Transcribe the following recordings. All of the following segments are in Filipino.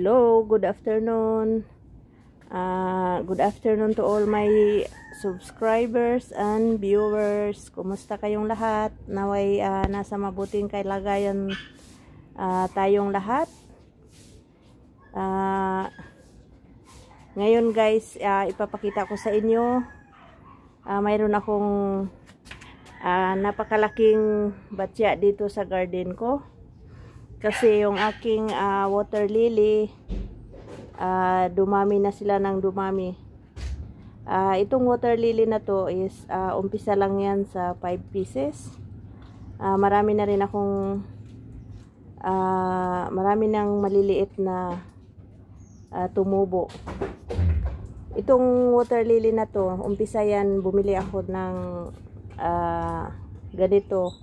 Hello, good afternoon. Uh, good afternoon to all my subscribers and viewers. Kumusta kayong lahat? Naway ah, nasa mabuting kalagayan ah, tayong lahat. Uh, ngayon guys, ipapakita ko sa inyo. Uh, mayroon akong napakalaking batya dito sa garden ko. Kasi yung aking uh, water lily, uh, dumami na sila ng dumami. Uh, itong water lily na to is uh, umpisa lang yan sa 5 pieces. Uh, marami na rin akong uh, marami ng maliliit na uh, tumubo. Itong water lily na to, umpisa yan, bumili ako ng uh, ganito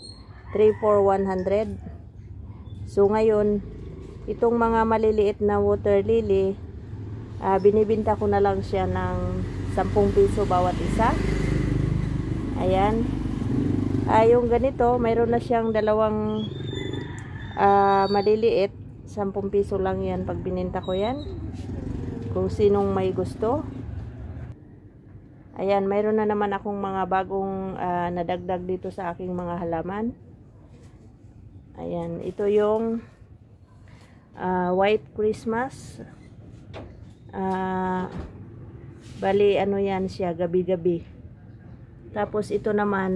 3 for 100 So ngayon, itong mga maliliit na water lily, uh, binibinta ko na lang siya ng 10 piso bawat isa. Ayan. Uh, yung ganito, mayroon na siyang dalawang uh, maliliit. 10 piso lang yan pag bininta ko yan. Kung sinong may gusto. Ayan, mayroon na naman akong mga bagong uh, nadagdag dito sa aking mga halaman. Ayan, ito yung uh, white Christmas. Uh, ah, bali, ano yan siya, gabi-gabi. Tapos ito naman,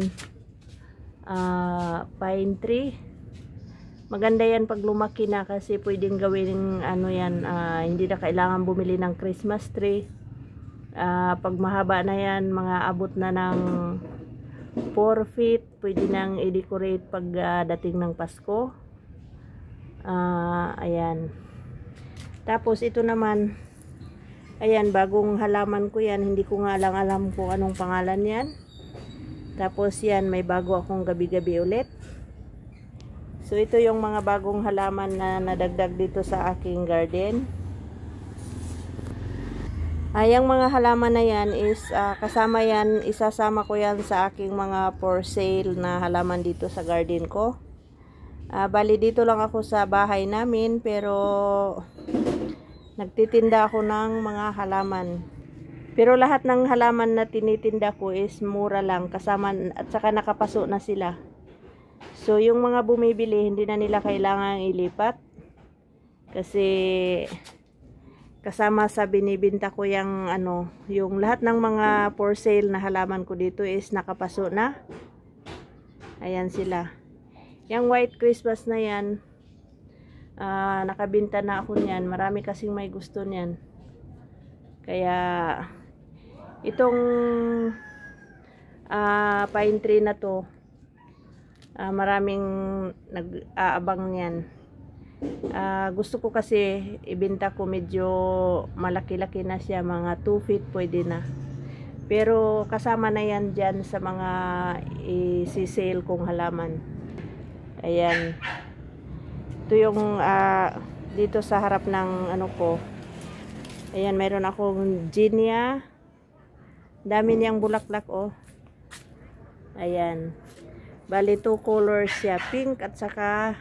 uh, pine tree. Maganda yan pag lumaki na kasi pwedeng gawin ano yan, uh, hindi na kailangan bumili ng Christmas tree. Uh, pag mahaba na yan, mga abot na ng 4 feet pwede nang i-decorate pag uh, dating ng Pasko uh, ayan tapos ito naman ayan bagong halaman ko yan hindi ko nga lang alam kung anong pangalan yan tapos yan may bago akong gabi-gabi ulit so ito yung mga bagong halaman na nadagdag dito sa aking garden Uh, yung mga halaman na yan is uh, kasama yan, isasama ko yan sa aking mga for sale na halaman dito sa garden ko. Uh, bali dito lang ako sa bahay namin pero nagtitinda ako ng mga halaman. Pero lahat ng halaman na tinitinda ko is mura lang kasama at saka nakapaso na sila. So yung mga bumibili hindi na nila kailangan ilipat kasi kasama sa binibinta ko yung ano, yung lahat ng mga for sale na halaman ko dito is nakapaso na. Ayan sila. Yung white Christmas na yan, uh, nakabinta na ako niyan. Marami kasing may gusto niyan. Kaya, itong uh, pine tree na to, uh, maraming nag-aabang niyan uh, gusto ko kasi ibenta ko medyo malaki-laki na siya mga 2 feet pwede na pero kasama na yan dyan sa mga isi-sale kong halaman ayan ito yung uh, dito sa harap ng ano ko ayan meron akong genia. dami niyang bulaklak oh ayan bali two colors siya pink at saka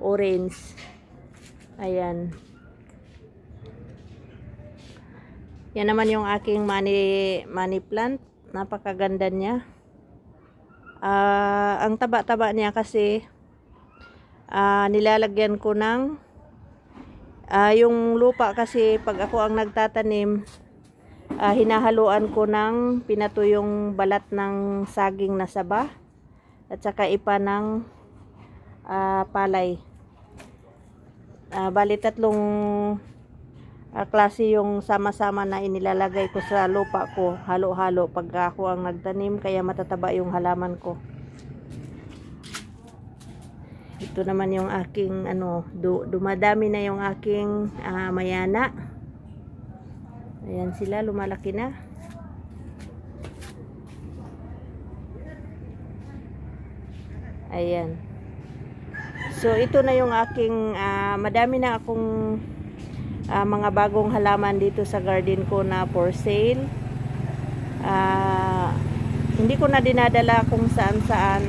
orange. Ayan. Yan naman yung aking money, money plant. Napakaganda niya. Uh, ang taba-taba niya kasi uh, nilalagyan ko ng uh, yung lupa kasi pag ako ang nagtatanim uh, hinahaluan ko ng pinatuyong balat ng saging na saba at saka ipa ng uh, palay. Uh, bali tatlong uh, klase yung sama-sama na inilalagay ko sa lupa ko. Halo-halo pag ako ang nagtanim kaya matataba yung halaman ko. Ito naman yung aking ano, du dumadami na yung aking uh, mayana. Ayan sila, lumalaki na. Ayan. So ito na yung aking uh, madami na akong uh, mga bagong halaman dito sa garden ko na for sale. Uh, hindi ko na dinadala kung saan-saan.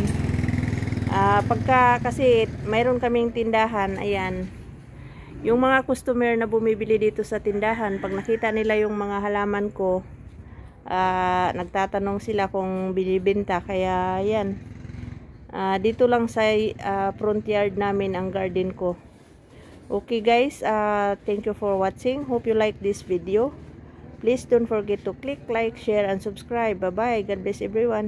Uh, pagka kasi mayroon kaming tindahan, ayan. Yung mga customer na bumibili dito sa tindahan, pag nakita nila yung mga halaman ko, uh, nagtatanong sila kung binibenta kaya ayan. Uh, dito lang sa uh, front yard namin ang garden ko. Okay guys, uh, thank you for watching. Hope you like this video. Please don't forget to click, like, share, and subscribe. Bye-bye. God bless everyone.